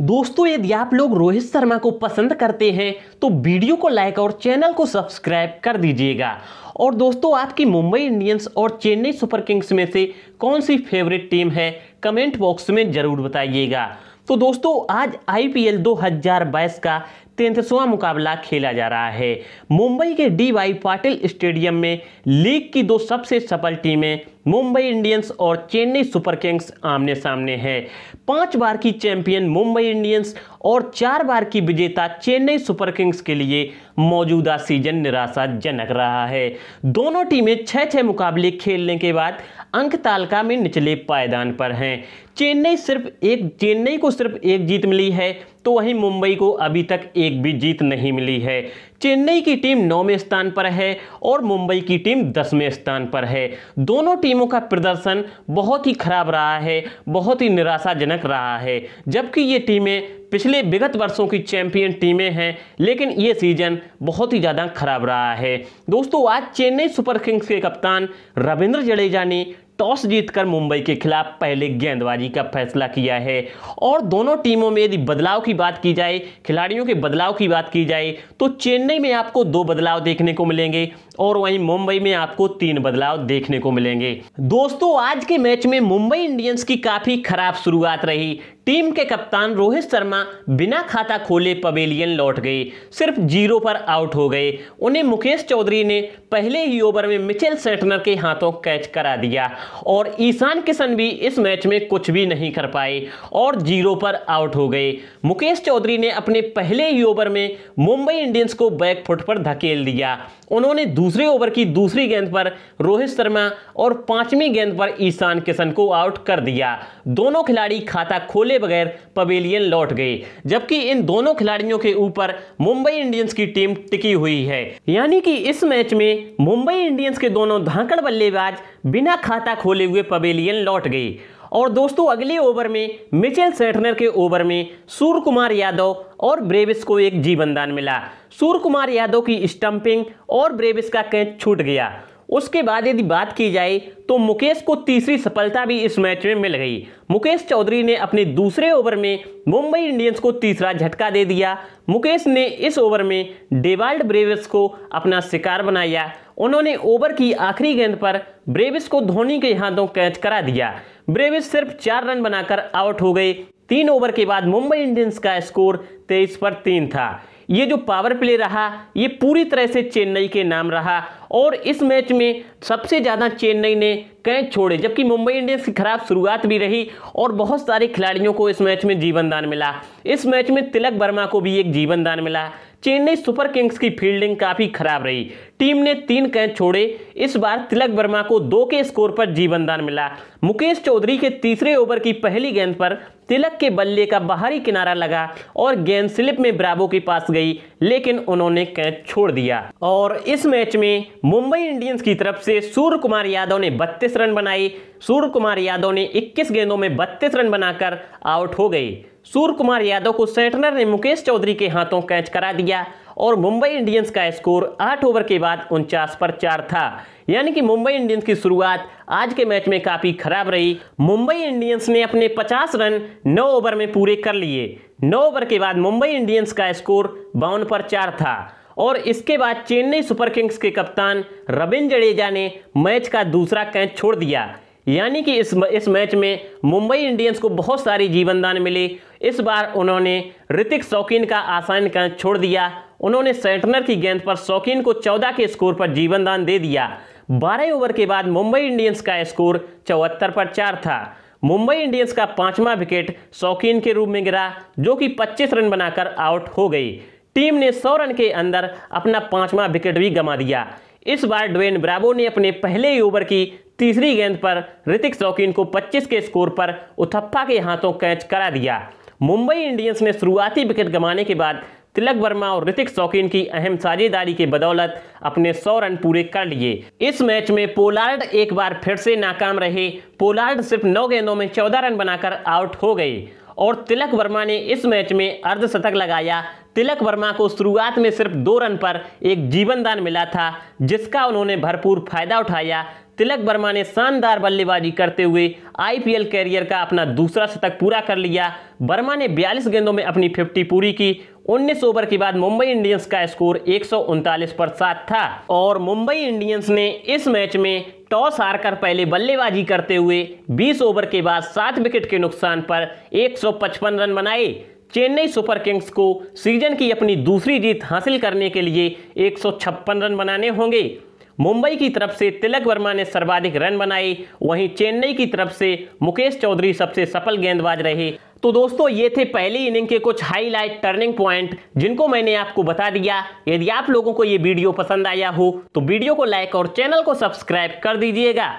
दोस्तों यदि आप लोग रोहित शर्मा को पसंद करते हैं तो वीडियो को लाइक और चैनल को सब्सक्राइब कर दीजिएगा और दोस्तों आपकी मुंबई इंडियंस और चेन्नई सुपर किंग्स में से कौन सी फेवरेट टीम है कमेंट बॉक्स में ज़रूर बताइएगा तो दोस्तों आज आईपीएल 2022 का तैंतीसवां मुकाबला खेला जा रहा है मुंबई के डी वाई पाटिल स्टेडियम में लीग की दो सबसे सफल टीमें मुंबई इंडियंस और चेन्नई सुपर किंग्स आमने सामने हैं पांच बार की चैंपियन मुंबई इंडियंस और चार बार की विजेता चेन्नई सुपर किंग्स के लिए मौजूदा सीजन निराशाजनक रहा है दोनों टीमें छः छः मुकाबले खेलने के बाद अंक तालिका में निचले पायदान पर हैं चेन्नई सिर्फ एक चेन्नई को सिर्फ एक जीत मिली है तो वहीं मुंबई को अभी तक एक भी जीत नहीं मिली है चेन्नई की टीम नौवें स्थान पर है और मुंबई की टीम दसवें स्थान पर है दोनों टीमों का प्रदर्शन बहुत ही खराब रहा है बहुत ही निराशाजनक रहा है जबकि ये टीमें पिछले विगत वर्षों की चैंपियन टीमें हैं लेकिन ये सीजन बहुत ही ज़्यादा खराब रहा है दोस्तों आज चेन्नई सुपर किंग्स के कप्तान रविंद्र जडेजा ने टॉस जीतकर मुंबई के खिलाफ पहले गेंदबाजी का फैसला किया है और दोनों टीमों में यदि बदलाव की बात की जाए खिलाड़ियों के बदलाव की बात की जाए तो चेन्नई में आपको दो बदलाव देखने को मिलेंगे और वहीं मुंबई में आपको तीन बदलाव देखने को मिलेंगे दोस्तों आज के मैच में मुंबई इंडियंस की काफी खराब शुरुआत रही टीम के कप्तान रोहित शर्मा बिना खाता खोले पवेलियन लौट गए सिर्फ जीरो पर आउट हो गए उन्हें मुकेश चौधरी ने पहले ही ओवर में मिचेल सेटनर के हाथों कैच करा दिया और ईशान किशन भी इस मैच में कुछ भी नहीं कर पाए और जीरो पर आउट हो गए मुकेश चौधरी ने अपने पहले ही ओवर में मुंबई इंडियंस को बैक फुट पर धकेल दिया उन्होंने दूसरे ओवर की दूसरी गेंद पर रोहित शर्मा और पांचवी गेंद पर ईशान किशन को आउट कर दिया दोनों खिलाड़ी खाता खोले बगैर पवेलियन लौट गए थे जबकि इन दोनों खिलाड़ियों के ऊपर मुंबई इंडियंस की टीम टिकी हुई है यानी कि इस मैच में मुंबई इंडियंस के दोनों धाकड़ बल्लेबाज बिना खाता खोले हुए पवेलियन लौट गई और दोस्तों अगले ओवर में मिचेल सेटनर के ओवर में सूर्य कुमार यादव और ब्रेविस को एक जीवनदान मिला सूर्य कुमार यादव की स्टंपिंग और ब्रेविस का कैच छूट गया उसके बाद यदि बात की जाए तो मुकेश को तीसरी सफलता भी इस मैच में मिल गई मुकेश चौधरी ने अपने दूसरे ओवर में मुंबई इंडियंस को तीसरा झटका दे दिया मुकेश ने इस ओवर में डेवाल्ड ब्रेविस को अपना शिकार बनाया उन्होंने ओवर की आखिरी गेंद पर ब्रेविस को धोनी के हाथों कैच करा दिया ब्रेविस सिर्फ चार रन बनाकर आउट हो गए तीन ओवर के बाद मुंबई इंडियंस का स्कोर तेईस पर तीन था ये जो पावर प्ले रहा ये पूरी तरह से चेन्नई के नाम रहा और इस मैच में सबसे ज़्यादा चेन्नई ने कैच छोड़े जबकि मुंबई इंडियंस की खराब शुरुआत भी रही और बहुत सारे खिलाड़ियों को इस मैच में जीवन दान मिला इस मैच में तिलक वर्मा को भी एक जीवन दान मिला चेन्नई सुपर किंग्स की फील्डिंग काफ़ी खराब रही टीम ने तीन कैच छोड़े इस बार तिलक वर्मा को दो के स्कोर पर जीवनदान मिला मुकेश चौधरी के तीसरे ओवर की पहली गेंद पर तिलक के बल्ले का बाहरी किनारा लगा और गेंद स्लिप में ब्रावो के पास गई लेकिन उन्होंने कैच छोड़ दिया और इस मैच में मुंबई इंडियंस की तरफ से सूर्य कुमार यादव ने 32 रन बनाए सूर्य कुमार यादव ने 21 गेंदों में 32 रन बनाकर आउट हो गई सूर्य कुमार यादव को सेंटनर ने मुकेश चौधरी के हाथों कैच करा दिया और मुंबई इंडियंस का स्कोर आठ ओवर के बाद उनचास पर चार था यानी कि मुंबई इंडियंस की शुरुआत आज के मैच में काफ़ी खराब रही मुंबई इंडियंस ने अपने 50 रन नौ ओवर में पूरे कर लिए नौ ओवर के बाद मुंबई इंडियंस का स्कोर बावन पर चार था और इसके बाद चेन्नई सुपर किंग्स के कप्तान रविंद्र जडेजा ने मैच का दूसरा कैच छोड़ दिया यानी कि इस इस मैच में मुंबई इंडियंस को बहुत सारी जीवनदान मिली इस बार उन्होंने ऋतिक शौकीन का आसान कांच छोड़ दिया उन्होंने सेंटनर की गेंद पर शौकीन को 14 के स्कोर पर जीवनदान दे दिया 12 ओवर के बाद मुंबई इंडियंस का स्कोर चौहत्तर पर चार था मुंबई इंडियंस का पांचवा विकेट शौकीन के रूप में गिरा जो कि 25 रन बनाकर आउट हो गई टीम ने 100 रन के अंदर अपना पांचवा विकेट भी गंवा दिया इस बार ड्वेन ब्रावो ने अपने पहले ही ओवर की तीसरी गेंद पर ऋतिक शौकीन को 25 के स्कोर पर उथप्पा के हाथों कैच करा दिया मुंबई इंडियंस ने शुरुआती विकेट गंवाने के बाद तिलक वर्मा और ऋतिक शौकीन की अहम साझेदारी के बदौलत अपने सौ रन पूरे कर लिए इस मैच में पोलार्ड एक बार फिर से नाकाम रहे पोलार्ड सिर्फ नौ गेंदों में चौदह रन बनाकर आउट हो गए और तिलक वर्मा ने इस मैच में अर्धशतक लगाया तिलक वर्मा को शुरुआत में सिर्फ दो रन पर एक जीवनदान मिला था जिसका उन्होंने भरपूर फायदा उठाया तिलक वर्मा ने शानदार बल्लेबाजी करते हुए आईपीएल कैरियर का अपना दूसरा शतक पूरा कर लिया वर्मा ने 42 गेंदों में अपनी 50 पूरी की 19 ओवर के बाद मुंबई इंडियंस का स्कोर एक पर सात था और मुंबई इंडियंस ने इस मैच में टॉस हारकर पहले बल्लेबाजी करते हुए 20 ओवर के बाद सात विकेट के नुकसान पर 155 रन बनाए चेन्नई सुपर किंग्स को सीजन की अपनी दूसरी जीत हासिल करने के लिए एक रन बनाने होंगे मुंबई की तरफ से तिलक वर्मा ने सर्वाधिक रन बनाए वहीं चेन्नई की तरफ से मुकेश चौधरी सबसे सफल गेंदबाज रहे तो दोस्तों ये थे पहली इनिंग के कुछ हाईलाइट टर्निंग पॉइंट जिनको मैंने आपको बता दिया यदि आप लोगों को ये वीडियो पसंद आया हो तो वीडियो को लाइक और चैनल को सब्सक्राइब कर दीजिएगा